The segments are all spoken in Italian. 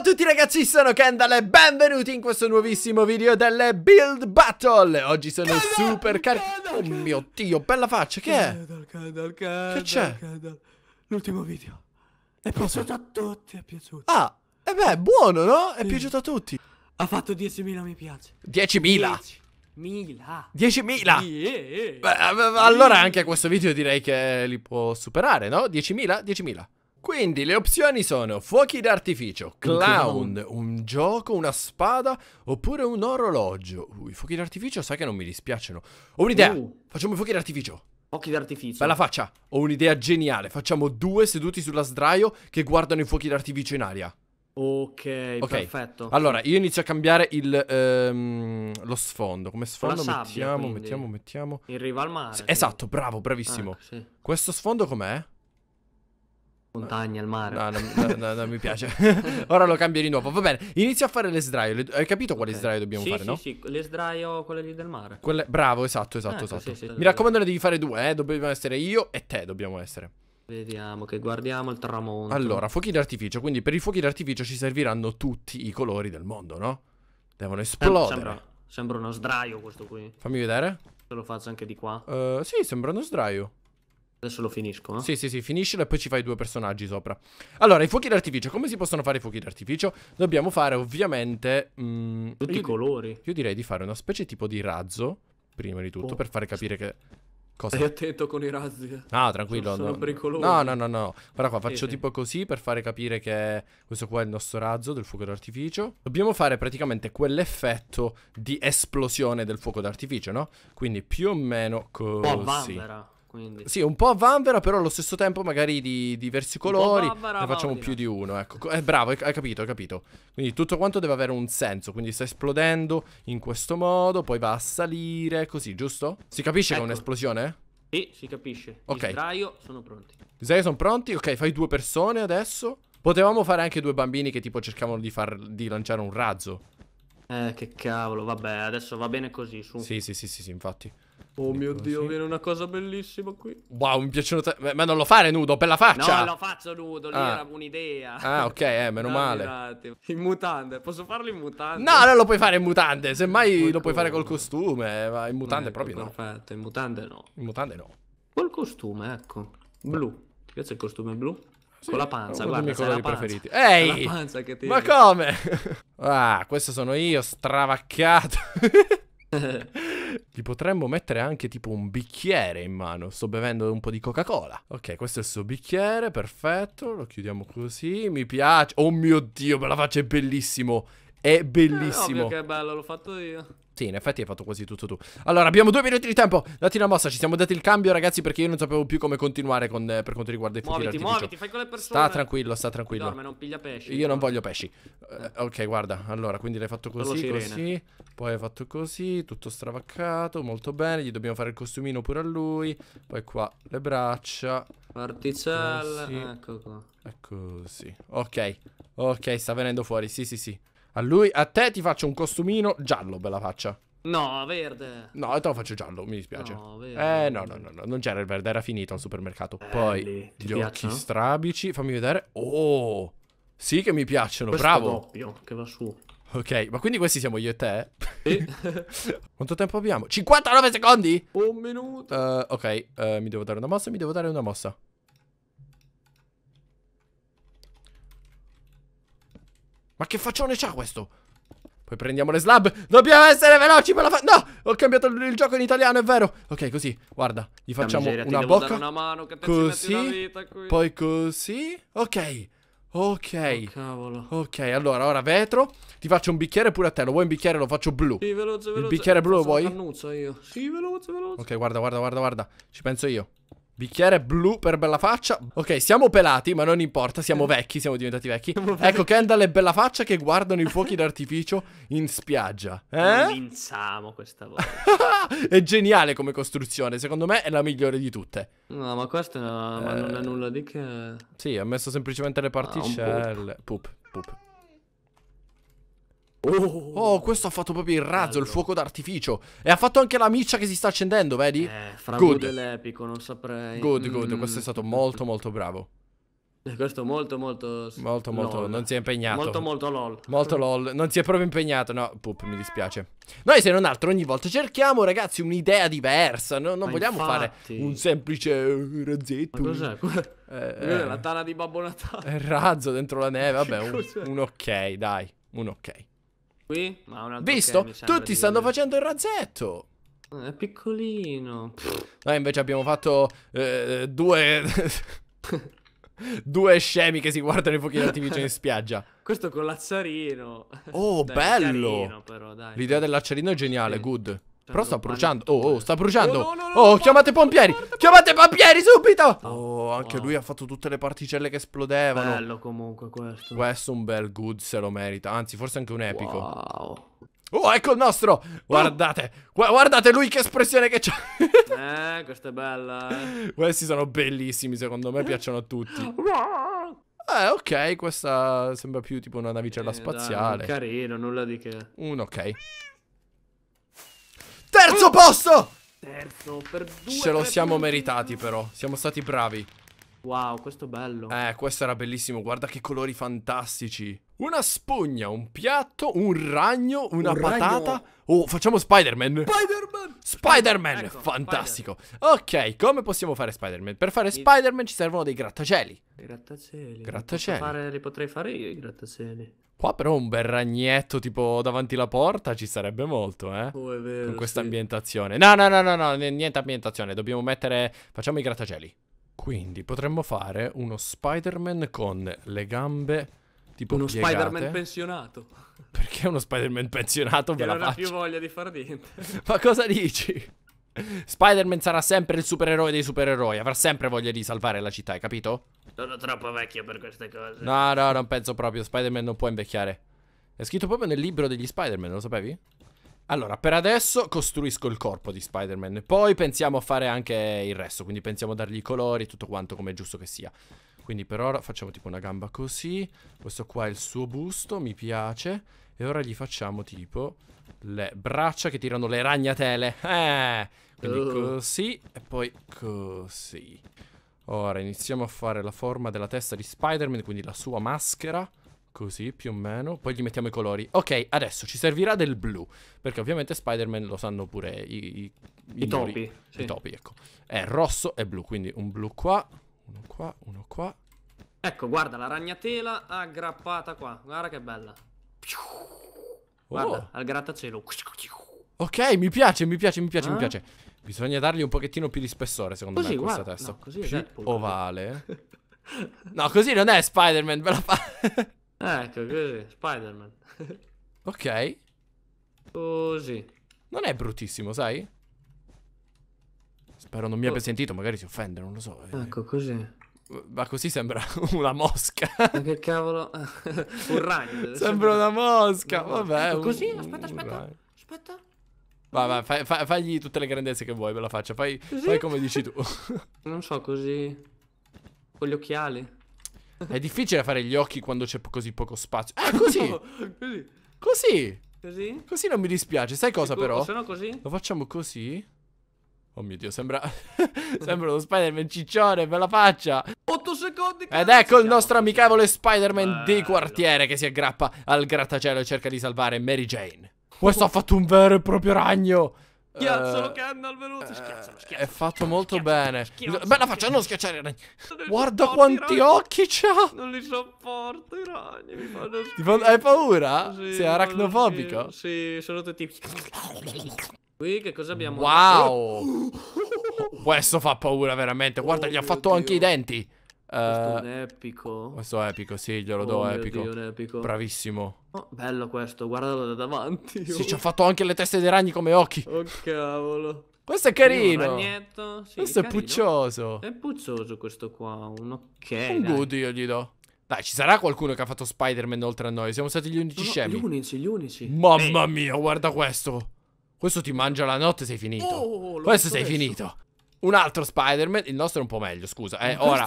a tutti ragazzi, sono Kendall e benvenuti in questo nuovissimo video delle Build Battle Oggi sono Kendall, super carico Oh mio Dio, bella faccia, che è? Kendall, Kendall, che c'è? L'ultimo video È piaciuto a tutti, è piaciuto Ah, e eh beh, buono no? È sì. piaciuto a tutti Ha fatto 10.000 mi piace 10.000? 10.000 10.000 yeah. Beh, allora anche questo video direi che li può superare, no? 10.000? 10.000 quindi le opzioni sono fuochi d'artificio, clown, un gioco, una spada oppure un orologio. Uh, i fuochi d'artificio sai che non mi dispiacciono. Ho un'idea, uh. facciamo i fuochi d'artificio. Fuochi d'artificio. Bella faccia, ho un'idea geniale. Facciamo due seduti sulla sdraio che guardano i fuochi d'artificio in aria. Okay, ok, perfetto. Allora, io inizio a cambiare il, ehm, lo sfondo. Come sfondo sabbia, mettiamo, quindi. mettiamo, mettiamo. In riva al mare. S esatto, bravo, bravissimo. Ecco, sì. Questo sfondo com'è? Montagna, al mare. No, no, no, no, non mi piace. Ora lo cambio di nuovo. Va bene, inizio a fare le sdraio. Hai capito quale okay. sdraio dobbiamo sì, fare, sì, no? Sì, sì, le sdraio, quelle lì del mare. Quelle... Bravo, esatto, esatto, eh, esatto. Sì, sì, mi raccomando, ne devi fare due, eh. Dobbiamo essere io e te, dobbiamo essere. Vediamo che guardiamo il tramonto. Allora, fuochi d'artificio. Quindi per i fuochi d'artificio ci serviranno tutti i colori del mondo, no? Devono esplodere. Sembra, sembra uno sdraio questo qui. Fammi vedere. Se lo faccio anche di qua. Uh, sì, sembra uno sdraio. Adesso lo finisco, no? Eh? Sì, sì, sì, finiscilo e poi ci fai due personaggi sopra. Allora, i fuochi d'artificio, come si possono fare i fuochi d'artificio? Dobbiamo fare ovviamente... Mh, mm, Tutti i colori. Io direi di fare una specie tipo di razzo, prima di tutto, oh. per fare capire che... Cosa? Stai attento con i razzi. No, eh. ah, tranquillo. Sono, sono no, pericolosi. No, no, no, no. Guarda qua, faccio eh, eh, tipo così per fare capire che questo qua è il nostro razzo del fuoco d'artificio. Dobbiamo fare praticamente quell'effetto di esplosione del fuoco d'artificio, no? Quindi più o meno così. Oh, vanvera. Quindi. Sì, un po' vanvera, però allo stesso tempo magari di diversi colori. Vanvera, ne facciamo vanvera. più di uno, ecco. Eh, bravo, hai capito, hai capito. Quindi tutto quanto deve avere un senso. Quindi sta esplodendo in questo modo, poi va a salire, così, giusto? Si capisce ecco. che è ecco. un'esplosione? Sì, si capisce. Ok. Sdraio, sono pronti. Sdraio, sono pronti? Ok, fai due persone adesso. Potevamo fare anche due bambini che tipo cercavano di, far, di lanciare un razzo. Eh, che cavolo, vabbè, adesso va bene così, su. Sì, sì, sì, sì, sì infatti. Oh mio così. dio, viene una cosa bellissima qui. Wow, mi piacciono. Te... Ma non lo fare nudo, per la faccia. No, lo faccio nudo, lì ah. era un'idea. Ah, ok, eh, meno male. In mutande, posso farlo in mutande? No, non lo puoi fare in mutande. Semmai Qualcuno. lo puoi fare col costume. Ma in mutande ecco, proprio perfetto. no. Perfetto, in mutande no. In mutande no. Col costume, ecco. Blu. Ti piace il costume blu? Sì, con la panza, guarda, sei la panza. preferiti. Ehi! La panza che ti Ma come? ah, questo sono io, stravaccato. Gli potremmo mettere anche tipo un bicchiere in mano. Sto bevendo un po' di Coca-Cola. Ok, questo è il suo bicchiere, perfetto. Lo chiudiamo così. Mi piace. Oh mio Dio, per la faccia cioè, è bellissimo. È eh, bellissimo. Eh, che è bello, l'ho fatto io. Sì, in effetti hai fatto quasi tutto tu. Allora, abbiamo due minuti di tempo. Dati una mossa, ci siamo dati il cambio, ragazzi, perché io non sapevo più come continuare con, eh, per quanto riguarda i fuochi Muoviti, muoviti, fai con le persone. Sta tranquillo, sta tranquillo. Dorme, non piglia pesci. Io no. non voglio pesci. Eh, ok, guarda. Allora, quindi l'hai fatto così, così. Poi hai fatto così, tutto stravaccato, molto bene. Gli dobbiamo fare il costumino pure a lui. Poi qua le braccia. Particelle. Ecco qua. Ecco così. Ok. Ok, sta venendo fuori. Sì, sì, sì. A lui, a te ti faccio un costumino giallo bella faccia. No, verde. No, te lo faccio giallo, mi dispiace. No, verde. Eh, no, no, no, no, non c'era il verde, era finito al supermercato. Belli. Eh, Poi ti gli piacciono? occhi strabici, fammi vedere. Oh! Sì che mi piacciono, Questo bravo. doppio che va su. Ok, ma quindi questi siamo io e te? Sì. Quanto tempo abbiamo? 59 secondi? Un minuto. Uh, ok, uh, mi devo dare una mossa, mi devo dare una mossa. Ma che faccione c'ha questo? Poi prendiamo le slab. Dobbiamo essere veloci per la fa... No! Ho cambiato il, gioco in italiano, è vero. Ok, così. Guarda, gli facciamo miseria, una bocca. Una mano, così. Poi così. Ok. Ok. Oh, cavolo. Ok, allora, ora vetro. Ti faccio un bicchiere pure a te. Lo vuoi un bicchiere? Lo faccio blu. Sì, veloce, veloce. Il bicchiere blu lo vuoi? Cannuzza io. Sì, veloce, veloce. Ok, guarda, guarda, guarda, guarda. Ci penso io. Bicchiere blu per bella faccia. Ok, siamo pelati, ma non importa, siamo vecchi, siamo diventati vecchi. Ecco Kendall e bella faccia che guardano i fuochi d'artificio in spiaggia. Eh? Vinciamo questa volta. è geniale come costruzione, secondo me è la migliore di tutte. No, ma questa no, eh... ma non è eh. nulla di che. Sì, ha messo semplicemente le ah, particelle. Ah, poop. poop, poop. Oh, oh, questo ha fatto proprio il razzo, bello. il fuoco d'artificio. E ha fatto anche la miccia che si sta accendendo, vedi? Eh, fra good. l'epico, non saprei. Good, good, mm. questo è stato molto, molto bravo. Eh, questo molto, molto... Molto, molto, lol. non si è impegnato. Molto, molto lol. Molto lol, non si è proprio impegnato, no, pup, mi dispiace. Noi se non altro ogni volta cerchiamo, ragazzi, un'idea diversa. No? non Ma vogliamo infatti... fare un semplice razzetto. cos'è? Eh, eh, la tana di Babbo Natale. Il eh, razzo dentro la neve, vabbè, un, un ok, dai, un ok. Qui? Ma Visto? Tutti stanno facendo il razzetto. Eh, è piccolino. Noi eh, invece abbiamo fatto eh, due... due scemi che si guardano i fuochi d'artificio in spiaggia. Questo con l'acciarino. Oh, dai, bello! L'idea dell'acciarino è geniale, sì. good. Però sta bruciando. Oh, oh, sta bruciando. Oh, no, no, no, oh chiamate pompieri. Porta, chiamate pompieri subito. Oh, anche wow. lui ha fatto tutte le particelle che esplodevano. Bello comunque questo. Questo è un bel good, se lo merita. Anzi, forse anche un epico. Wow. Oh, ecco il nostro! Guardate! Gu guardate lui che espressione che c'ha! eh, questa è bella, eh. Questi sono bellissimi, secondo me piacciono a tutti. Eh, ok, questa sembra più tipo una navicella eh, spaziale. Dai, carino, nulla di che. Un mm, ok. Terzo oh. posto! Terzo per due. Ce lo siamo punti. meritati però. Siamo stati bravi. Wow, questo è bello. Eh, questo era bellissimo. Guarda che colori fantastici. Una spugna, un piatto, un ragno, una un patata. Ragno. Oh, facciamo Spider-Man. Spider-Man! Spider-Man, ecco, fantastico. Spider ok, come possiamo fare Spider-Man? Per fare Spider-Man ci servono dei grattacieli. Grattacieli. Grattacieli. Fare, li potrei fare io i grattacieli. Qua però un bel ragnetto tipo davanti alla porta ci sarebbe molto, eh. Oh, vero, Con questa sì. ambientazione. No, no, no, no, no, niente ambientazione. Dobbiamo mettere... Facciamo i grattacieli. Quindi potremmo fare uno Spider-Man con le gambe tipo Uno Spider-Man pensionato. Perché uno Spider-Man pensionato? Che non ha più voglia di far niente. Ma cosa dici? Spider-Man sarà sempre il supereroe dei supereroi. Avrà sempre voglia di salvare la città, hai capito? Sono troppo vecchio per queste cose. No, no, non penso proprio. Spider-Man non può invecchiare. È scritto proprio nel libro degli Spider-Man, lo sapevi? Allora, per adesso costruisco il corpo di Spider-Man. Poi pensiamo a fare anche il resto. Quindi pensiamo a dargli i colori e tutto quanto come è giusto che sia. Quindi per ora facciamo tipo una gamba così. Questo qua è il suo busto, mi piace. E ora gli facciamo tipo le braccia che tirano le ragnatele. Eh! Quindi uh. così e poi così. Ora iniziamo a fare la forma della testa di Spider-Man, quindi la sua maschera. Così più o meno. Poi gli mettiamo i colori. Ok, adesso ci servirà del blu. Perché ovviamente Spider-Man lo sanno pure i, i, I, i topi. Sì. I topi, ecco. È rosso e blu, quindi un blu qua, uno qua, uno qua. Ecco, guarda, la ragnatela aggrappata qua. Guarda che bella. Oh. Guarda, oh. al grattacielo. Ok, mi piace, mi piace, mi piace, ah. mi eh? piace. Bisogna dargli un pochettino più di spessore, secondo così, me, guarda. questa testa. No, così P è ovale. no, così non è Spider-Man, ve la fa. ecco, così, Spider-Man. ok. Così. Non è bruttissimo, sai? Spero non mi abbia oh. sentito, magari si offende, non lo so. Eh. Ecco, così. Ma così sembra una mosca. Ma che cavolo? un ragno. Sembra una mosca, no. vabbè. Ecco, un... Così? Aspetta, aspetta. Aspetta. Vai, vai, fai, fai, fagli tutte le grandezze che vuoi, ve la faccia. Fai, fai come dici tu. non so, così. Con gli occhiali. È difficile fare gli occhi quando c'è così poco spazio. Eh, così. così. Così. Così? Così non mi dispiace. Sai cosa, Sicuro, ecco, però? Così? Lo facciamo così. Oh mio Dio, sembra, sembra uno Spider-Man ciccione, bella faccia. 8 secondi. Ed ecco il nostro amichevole Spider-Man di quartiere che si aggrappa al grattacielo e cerca di salvare Mary Jane. Uh. Questo ha fatto un vero e proprio ragno. Schiazzalo, uh, eh, Kendall, veloce. Schiazzalo, eh, schiazzalo. È fatto molto bene. Bella faccia, non schiacciare non Guarda quanti occhi c'ha. Non li sopporto i ragni. Mi fanno Hai paura? Sì, Sei aracnofobico? Sì, sono tutti. Qui che cosa abbiamo? Wow! Questo fa paura veramente. Guarda, oh gli ha oh fatto Dio. anche i denti. Questo eh, è un epico. Questo è epico, sì, glielo oh do, epico. Dio, epico. Bravissimo. Oh, bello questo, guardalo da davanti. Sì, ci ha oh. fatto anche le teste dei ragni come occhi. Oh cavolo. Questo è carino. sì, questo è, è puccioso. È puccioso questo qua, un ok. Un good io gli do. Dai, ci sarà qualcuno che ha fatto Spider-Man oltre a noi. Siamo stati gli unici no, scemi. Gli unici, gli unici. Mamma Ehi. mia, guarda questo. Questo ti mangia la notte, sei finito. Oh, Questo sei adesso. finito. Un altro Spider-Man, il nostro è un po' meglio, scusa. Eh, ora,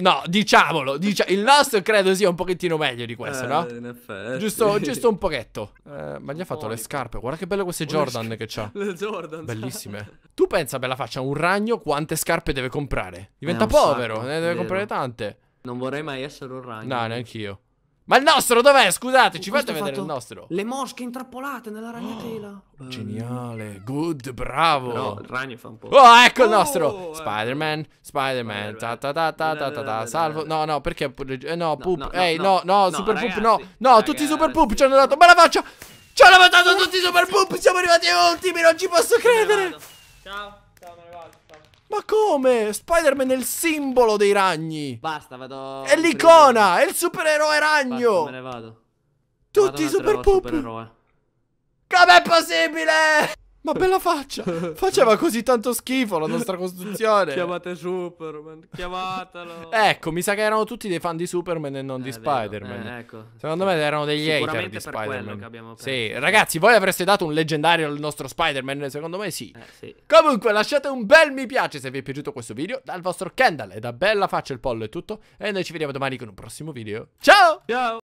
no, diciamolo. Dicia il nostro credo sia un pochettino meglio di questo, eh, no? In effetti. Giusto, giusto un pochetto. Eh, ma gli ha fatto le scarpe. Guarda che belle queste Jordan che c'ha. Le Jordan. Bellissime. Tu pensa, bella faccia, un ragno quante scarpe deve comprare? Eh, Diventa povero, sacco, eh, ne deve vero. comprare tante. Non vorrei mai essere un ragno. No, neanch'io. Ma il nostro dov'è? Scusate, oh, ci fate vedere il nostro. Le mosche intrappolate nella ragnatela. Oh, geniale, good, bravo. No, il ragno fa un po'. Oh, ecco oh, il nostro. Eh. Spider-Man, Spider-Man, ta ta ta ta ta ta salvo. No, no, perché eh, no, poop. No, no, Ehi, no, no, no super ragazzi, poop, no. No, ragazzi. tutti super poop ci hanno dato bella faccia. Ci hanno dato tutti i super poop, siamo arrivati ultimi, non ci posso credere. Ciao. Ma come? Spider-Man è il simbolo dei ragni. Basta, vado. È l'icona, è il supereroe ragno. Basta, me ne vado. Tutti i super pop. Com'è possibile? Ma bella faccia! Faceva così tanto schifo la nostra costruzione. Chiamate Superman, chiamatelo. ecco, mi sa che erano tutti dei fan di Superman e non eh, di Spider-Man. Eh, ecco. Secondo me erano degli hater di Spider-Man. Sì, ragazzi, voi avreste dato un leggendario al nostro Spider-Man? Secondo me sì. Eh, sì. Comunque, lasciate un bel mi piace se vi è piaciuto questo video. Dal vostro Kendall e da bella faccia il pollo è tutto. E noi ci vediamo domani con un prossimo video. Ciao! Ciao!